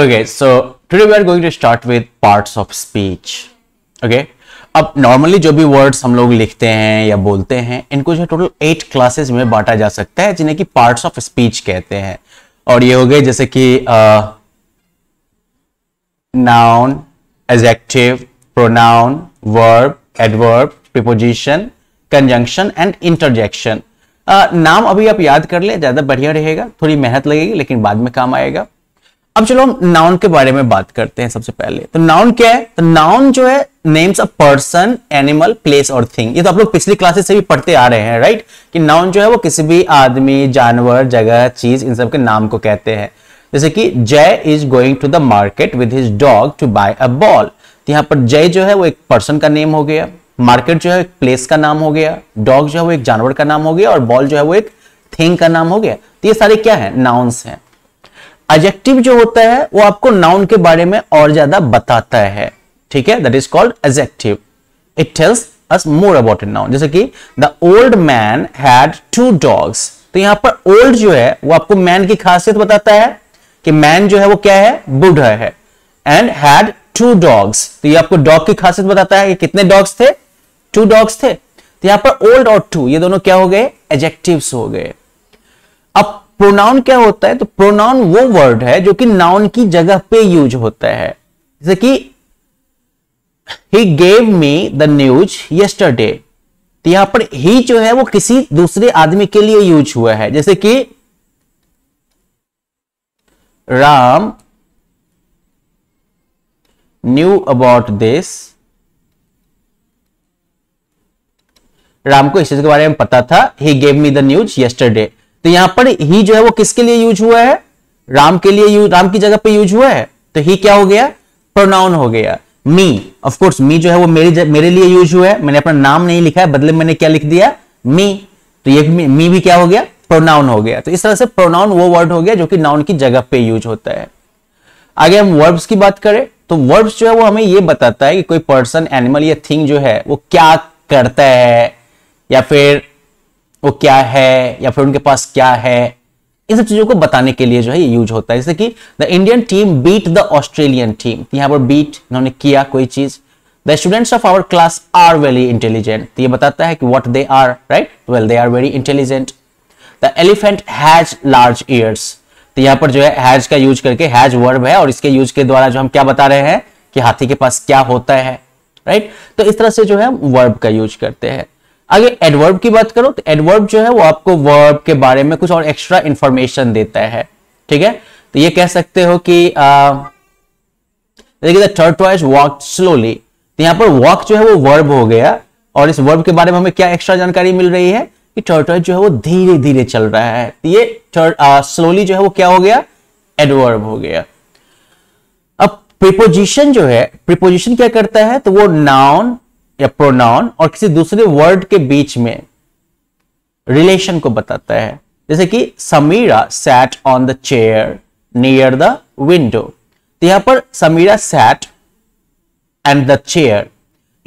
okay so today we are going to start with parts of speech okay अब normally जो भी words हम लोग लिखते हैं या बोलते हैं इनको जो टोटल एट क्लासेस में बांटा जा सकता है जिन्हें कि पार्ट्स ऑफ स्पीच कहते हैं और ये हो गए जैसे कि noun adjective pronoun verb adverb preposition conjunction and interjection नाम अभी आप याद कर ले ज्यादा बढ़िया रहेगा थोड़ी मेहनत लगेगी लेकिन बाद में काम आएगा अब चलो हम नाउन के बारे में बात करते हैं सबसे पहले तो नाउन क्या है तो नाउन जो है names a person animal place और थिंग ये तो आप लोग पिछली क्लासेस से भी पढ़ते आ रहे हैं राइट कि नाउन जो है वो किसी भी आदमी जानवर जगह चीज इन सब के नाम को कहते हैं जैसे कि Jay is going to the market with his dog to buy a ball तो यहां पर जय जो है वो एक पर्सन का नेम हो गया मार्केट जो है एक प्लेस का नाम हो गया डॉग जो है वो एक जानवर का नाम हो गया और बॉल जो है वो एक थिंग का नाम हो गया तो ये सारे क्या है नाउन्स हैं एजेक्टिव जो होता है वो आपको नाउन के बारे में और ज्यादा बताता है ठीक है that is called adjective it tells us more about it noun जैसे कि the old man had two dogs तो यहां पर ओल्ड जो है वो आपको मैन की खासियत बताता है कि मैन जो है वो क्या है बूढ़ा है एंड हैड टू डॉग्स तो ये आपको डॉग की खासियत बताता है कि कितने डॉग्स थे टू डॉग्स थे तो यहां पर ओल्ड और टू ये दोनों क्या हो गए एजेक्टिव्स हो गए अब प्रोनाउन क्या होता है तो प्रोनाउन वो वर्ड है जो कि नाउन की जगह पे यूज होता है जैसे कि he gave me the news yesterday तो यहां पर ही जो है वो किसी दूसरे आदमी के लिए यूज हुआ है जैसे कि Ram knew about this Ram को इस चीज के बारे में पता था he gave me the news yesterday तो यहां पर ही जो है वो किसके लिए यूज हुआ है राम के लिए यूज राम की जगह पे यूज हुआ है तो ही क्या हो गया प्रोनाउन हो गया मी ऑफकोर्स मी जो है वो मेरे मेरे लिए यूज हुआ है मैंने अपना नाम नहीं लिखा है बदले मैंने क्या लिख दिया मी तो ये मी भी क्या हो गया प्रोनाउन हो गया तो इस तरह से प्रोनाउन वो वर्ड हो गया जो कि नाउन की जगह पे यूज होता है आगे हम वर्ब्स की बात करें तो वर्ब्स जो है वो हमें ये बताता है कि कोई पर्सन एनिमल या थिंग जो है वो क्या करता है या फिर वो क्या है या फिर उनके पास क्या है इन सब चीजों को बताने के लिए जो है यूज होता है जैसे कि the Indian team beat the Australian team यहाँ पर बीट इन्होंने किया कोई चीज the students of our class are very intelligent तो ये बताता है कि what they are right well they are very intelligent the elephant has large ears तो यहां पर जो है हैज का यूज करके हैज वर्ब है और इसके यूज के द्वारा जो हम क्या बता रहे हैं कि हाथी के पास क्या होता है राइट तो इस तरह से जो है वर्ब का यूज करते हैं आगे एडवर्ब की बात करो तो एडवर्ब जो है वो आपको वर्ब के बारे में कुछ और एक्स्ट्रा इंफॉर्मेशन देता है ठीक है तो ये कह सकते हो कि देखिए थर्ड टॉयज वॉक स्लोली तो यहां पर वॉक जो है वो वर्ब हो गया और इस वर्ब के बारे में हमें क्या एक्स्ट्रा जानकारी मिल रही है कि टर्टल जो है वो धीरे धीरे चल रहा है तो ये स्लोली जो है वो क्या हो गया एडवर्ब हो गया अब प्रिपोजिशन जो है प्रिपोजिशन क्या करता है तो वो नाउन या प्रोनाउन और किसी दूसरे वर्ड के बीच में रिलेशन को बताता है जैसे कि Samira sat on the chair near the window तो यहां पर Samira sat and the chair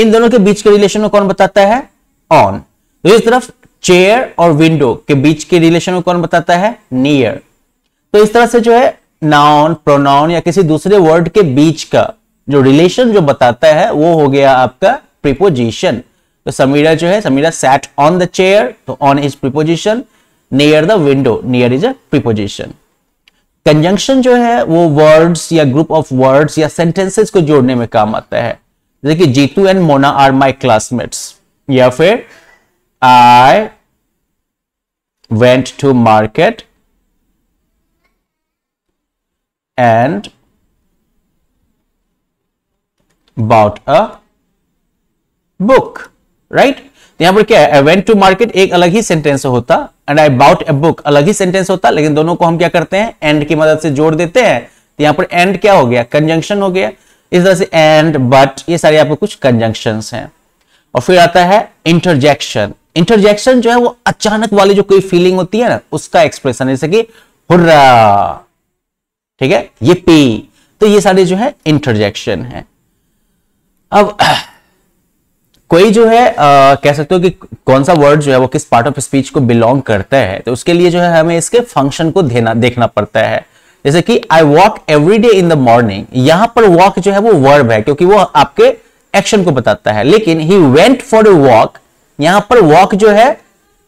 इन दोनों के बीच के रिलेशन को कौन बताता है ऑन दूसरी तो तरफ चेयर और विंडो के बीच के रिलेशन को कौन बताता है नियर तो इस तरह से जो है नाउन प्रोनाउन या किसी दूसरे वर्ड के बीच का जो रिलेशन जो बताता है वो हो गया आपका प्रिपोजिशन तो समीरा जो है Samira sat on the chair तो on is preposition near the window near is a preposition conjunction जो है वो वर्ड्स या ग्रुप ऑफ वर्ड्स या सेंटेंसेस को जोड़ने में काम आता है जैसे कि Jitu and Mona are my classmates या फिर I went to market and bought a book right यहां पर क्या है आई वेंट टू मार्केट एक अलग ही सेंटेंस होता and I bought a book अलग ही सेंटेंस होता लेकिन दोनों को हम क्या करते हैं एंड की मदद से जोड़ देते हैं तो यहां पर एंड क्या हो गया कंजंक्शन हो गया इस तरह से एंड बट ये सारे यहां पर कुछ कंजंक्शन हैं और फिर आता है इंटरजेक्शन इंटरजेक्शन जो है वो अचानक वाली जो कोई फीलिंग होती है ना उसका एक्सप्रेशन जैसे कि हुर्रा ठीक है ये पी तो ये सारे जो है इंटरजेक्शन है अब कोई जो है आ, कह सकते हो कि कौन सा वर्ड जो है वो किस पार्ट ऑफ स्पीच को बिलोंग करता है तो उसके लिए जो है हमें इसके फंक्शन को देना देखना पड़ता है जैसे कि I walk every day in the morning यहां पर वॉक जो है वो वर्ब है क्योंकि वो आपके एक्शन को बताता है लेकिन he went for a walk यहां पर वॉक जो है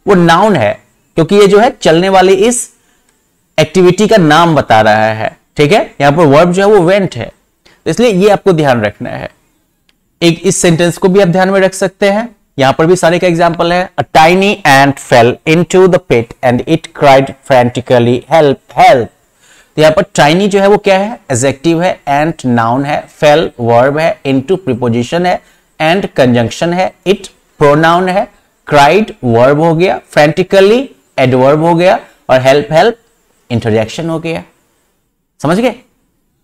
वो नाउन है क्योंकि ये जो है चलने वाली इस एक्टिविटी का नाम बता रहा है ठीक है यहां पर वर्ब जो है वो वेंट है तो इसलिए ये आपको ध्यान रखना है एक इस सेंटेंस को भी आप ध्यान में रख सकते हैं यहां पर भी सारे का एग्जाम्पल है a tiny ant fell into the pit and it cried frantically help help तो यहाँ पर टाइनी जो है वो क्या है एजेक्टिव है एंड नाउन है फेल वर्ब है टू प्रिपोजिशन है एंड कंजंक्शन है इट प्रोनाउन है क्राइड वर्ब हो गया फ्रेंटिकली एडवर्ब हो गया और हेल्प हेल्प इंटरजेक्शन हो गया समझ गए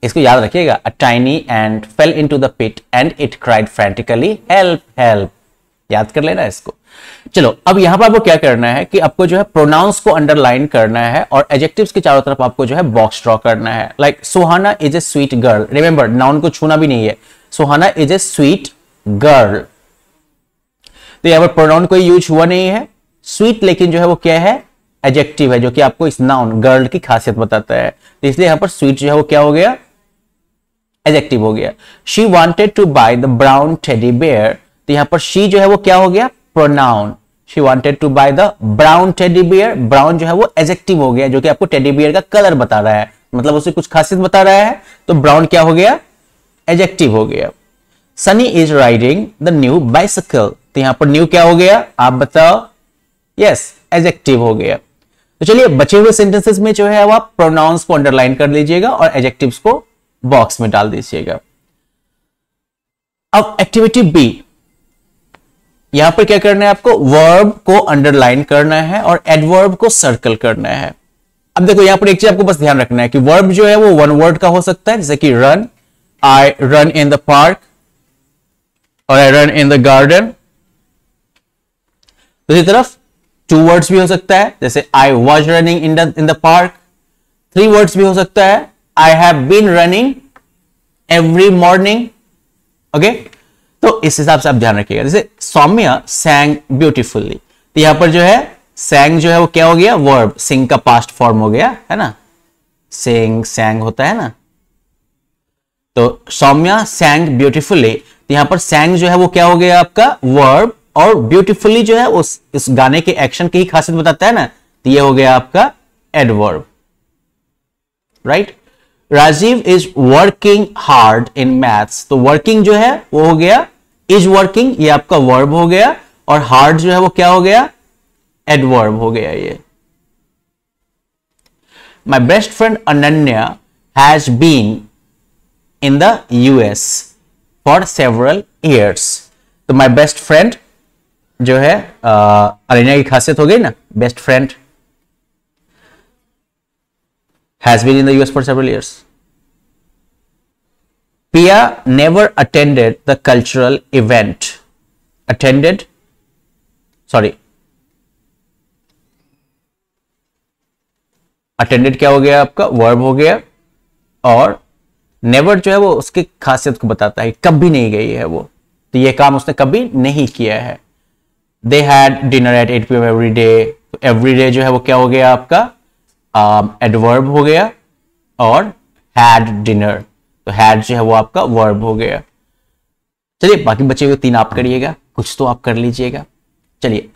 इसको याद रखिएगा a tiny ant fell into the pit and it cried frantically help help याद कर लेना इसको चलो अब यहां पर आपको क्या करना है कि आपको जो है प्रोनाउंस को अंडरलाइन करना है और एजेक्टिव के चारों तरफ आपको जो है बॉक्स ड्रॉ करना है like Suhana is a sweet girl remember noun को छूना भी नहीं है Suhana is a sweet girl तो यहां पर प्रोनाउन कोई यूज हुआ नहीं है स्वीट लेकिन जो है वो क्या है एजेक्टिव है जो कि आपको इस नाउन गर्ल की खासियत बताता है तो इसलिए यहां पर स्वीट जो है वो क्या हो गया एजेक्टिव हो गया she wanted to buy the brown teddy bear तो यहां पर शी जो है वो क्या हो गया pronoun she wanted to buy the brown teddy bear brown जो है वो एजेक्टिव हो गया जो कि आपको टेडी बियर का कलर बता रहा है मतलब उसे कुछ खासियत बता रहा है तो ब्राउन क्या हो गया एजेक्टिव हो गया Sunny is riding the new bicycle तो यहां पर न्यू क्या हो गया आप बताओ यस yes, एजेक्टिव हो गया तो चलिए बचे हुए सेंटेंसेस में जो है वो आप प्रोनाउंस को अंडरलाइन कर लीजिएगा और एजेक्टिव्स को बॉक्स में डाल दीजिएगा अब एक्टिविटी बी यहां पर क्या करना है आपको वर्ब को अंडरलाइन करना है और एडवर्ब को सर्कल करना है अब देखो यहां पर एक चीज आपको बस ध्यान रखना है कि वर्ब जो है वो वन वर्ड का हो सकता है जैसे कि run I run in the park और I run in the garden दूसरी तरफ टू वर्ड्स भी हो सकता है जैसे I was running in the in park three words भी हो सकता है I have been running every morning okay तो इस हिसाब से आप ध्यान रखिएगा जैसे सौम्या सैंग ब्यूटीफुल्ली तो यहां पर जो है सैंग जो है वो क्या हो गया वर्ब सिंग का पास्ट फॉर्म हो गया है ना सिंग सैंग होता है ना तो सौम्या सैंग ब्यूटीफुली तो यहां पर सैंग जो है वो क्या हो गया आपका वर्ब और ब्यूटीफुली जो है उस इस गाने के एक्शन की ही खासियत बताता है ना तो ये हो गया आपका adverb right right? Rajiv is working hard in maths तो वर्किंग जो है वो हो गया इज वर्किंग ये आपका वर्ब हो गया और हार्ड जो है वो क्या हो गया एडवर्ब हो गया ये my best friend Ananya has been in the US for several years. तो माई बेस्ट फ्रेंड जो है अनन्या uh, की खासियत हो गई ना best friend has been in the US for several years. Pia never attended the cultural event. Attended, sorry, Attended क्या हो गया आपका Verb हो गया और never जो है वो उसकी खासियत को बताता है कभी नहीं गई है वो तो ये काम उसने कभी नहीं किया है They had dinner at 8 p.m. every day. Every day जो है वो क्या हो गया आपका एडवर्ब um, हो गया और हैड डिनर तो हैड जो है वो आपका वर्ब हो गया चलिए बाकी बचे हुए तीन आप करिएगा कुछ तो आप कर लीजिएगा चलिए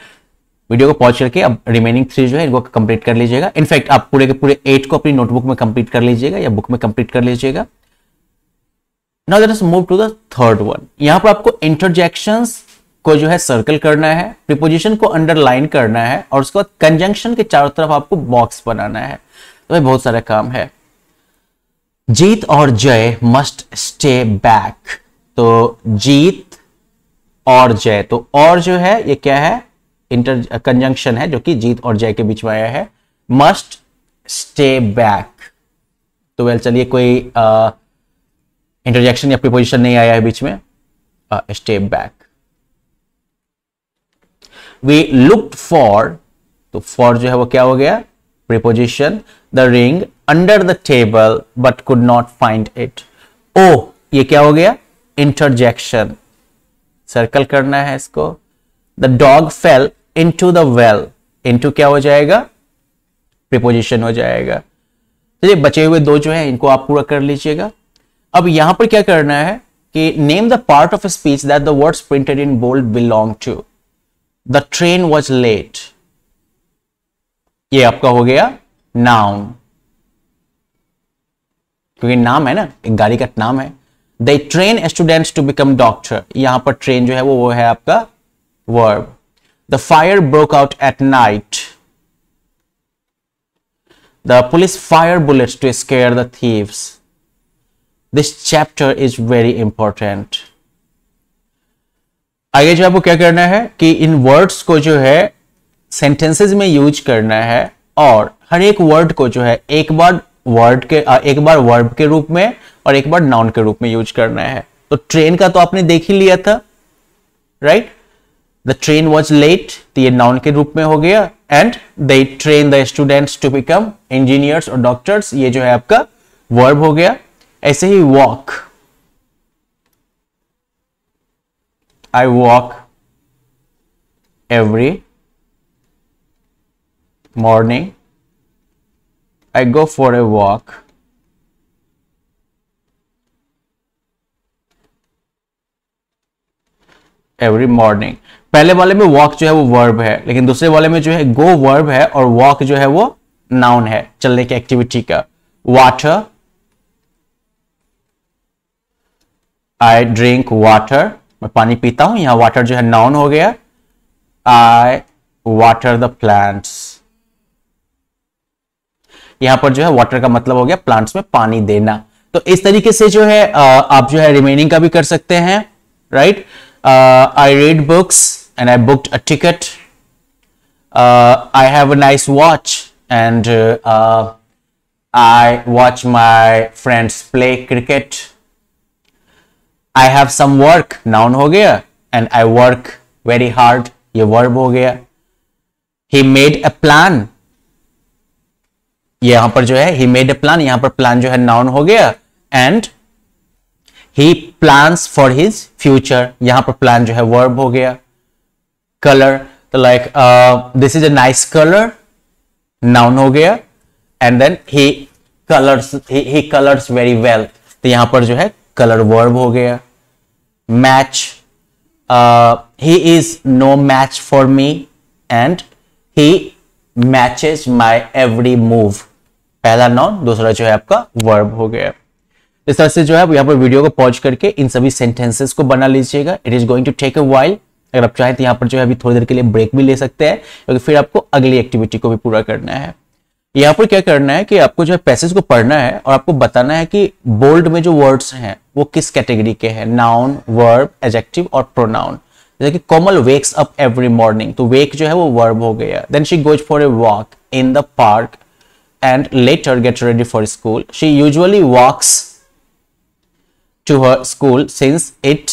वीडियो को पॉज करके अब रिमेनिंग थ्री जो है इनको कंप्लीट कर लीजिएगा इनफैक्ट आप पूरे के पूरे एट को अपनी नोटबुक में कंप्लीट कर लीजिएगा या बुक में कंप्लीट कर लीजिएगा now move to the third one यहां पर आपको इंटरजेक्शन को जो है सर्कल करना है प्रिपोजिशन को अंडरलाइन करना है और उसके बाद कंजंक्शन के चारों तरफ आपको बॉक्स बनाना है तो ये बहुत सारा काम है जीत और जय मस्ट स्टे बैक तो जीत और जय तो और जो है ये क्या है इंटर कंजंक्शन है जो कि जीत और जय के बीच में आया है मस्ट स्टे बैक तो वेल चलिए कोई इंटरजेक्शन या प्रिपोजिशन नहीं आया है बीच में stay back we looked for तो फॉर जो है वो क्या हो गया preposition the ring under the table but could not find it ओ ये क्या हो गया इंटरजेक्शन सर्कल करना है इसको the dog fell into the well into क्या हो जाएगा प्रिपोजिशन हो जाएगा चलिए बचे हुए दो जो है इनको आप पूरा कर लीजिएगा अब यहां पर क्या करना है कि name the part of speech that the words printed in bold belong to the train was late ये आपका हो गया नाउन क्योंकि नाम है ना एक गाड़ी का नाम है the train students to become doctor यहां पर ट्रेन जो है वो वो है आपका verb the fire broke out at night the police fire bullets to scare the thieves this chapter is very important आगे जो आपको क्या करना है कि इन वर्ड्स को जो है सेंटेंसेस में यूज करना है और हर एक वर्ड को जो है एक बार वर्ड के एक बार वर्ब के रूप में और एक बार नाउन के रूप में यूज करना है तो ट्रेन का तो आपने देख ही लिया था right the train was late तो ये नाउन के रूप में हो गया and they train the students to become engineers और डॉक्टर्स ये जो है आपका वर्ब हो गया ऐसे ही walk I walk every morning. I go for a walk. Every morning पहले वाले में वॉक जो है वो वर्ब है लेकिन दूसरे वाले में जो है गो वर्ब है और वॉक जो है वो नाउन है चलने की एक्टिविटी का वाटर आई ड्रिंक वाटर मैं पानी पीता हूं यहां वाटर जो है नाउन हो गया आई वाटर द प्लांट्स यहां पर जो है वाटर का मतलब हो गया प्लांट्स में पानी देना तो इस तरीके से जो है आप जो है रिमेनिंग का भी कर सकते हैं right I read books and I booked a ticket I have a nice watch and I watch my friends play cricket I have some work noun हो गया and I work very hard ये verb हो गया he made a plan यहां पर जो है he made a plan यहां पर प्लान जो है नाउन हो गया and he plan for his future यहां पर प्लान जो है वर्ब हो गया कलर तो like this is a nice colour noun हो गया and then he colours he colours very well तो यहां पर जो है कलर वर्ब हो गया match he is no match for me and he matches my every move पहला नॉन दूसरा जो है आपका वर्ब हो गया इस तरह से जो है यहाँ पर वीडियो को पॉज करके इन सभी सेंटेंसेस को बना लीजिएगा it is going to take a while अगर आप चाहें तो यहाँ पर जो है अभी थोड़ी देर के लिए ब्रेक भी ले सकते हैं क्योंकि तो फिर आपको अगली एक्टिविटी को भी पूरा करना है यहाँ पर क्या करना है कि आपको जो है पैसेज को पढ़ना है और आपको बताना है कि बोल्ड में जो वर्ड्स हैं वो किस कैटेगरी के हैं नाउन वर्ब एजेक्टिव और प्रोनाउन जैसे कि Komal wakes up every morning तो वेक जो है वो वर्ब हो गया then she goes for a walk in the park and later get ready for school she usually walks to her school since it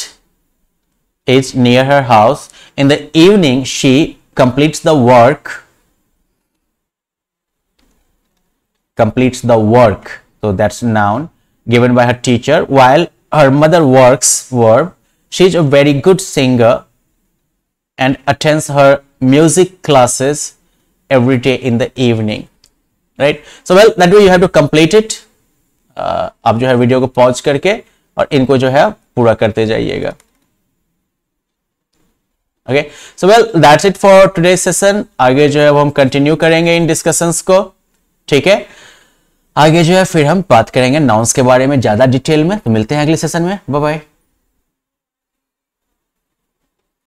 is near her house in the evening she complete the work completes the work so that's noun given by her teacher while her mother works verb she's a very good singer and attends her music classes every day in the evening right so well that way you have to complete it uh, aap jo hai video ko pause karke aur inko jo hai pura karte jaiyega okay so well that's it for today's session aage jo hai वो hum continue karenge in discussions ko ठीक है आगे जो है फिर हम बात करेंगे नाउंस के बारे में ज्यादा डिटेल में तो मिलते हैं अगले सेशन में बाय बाय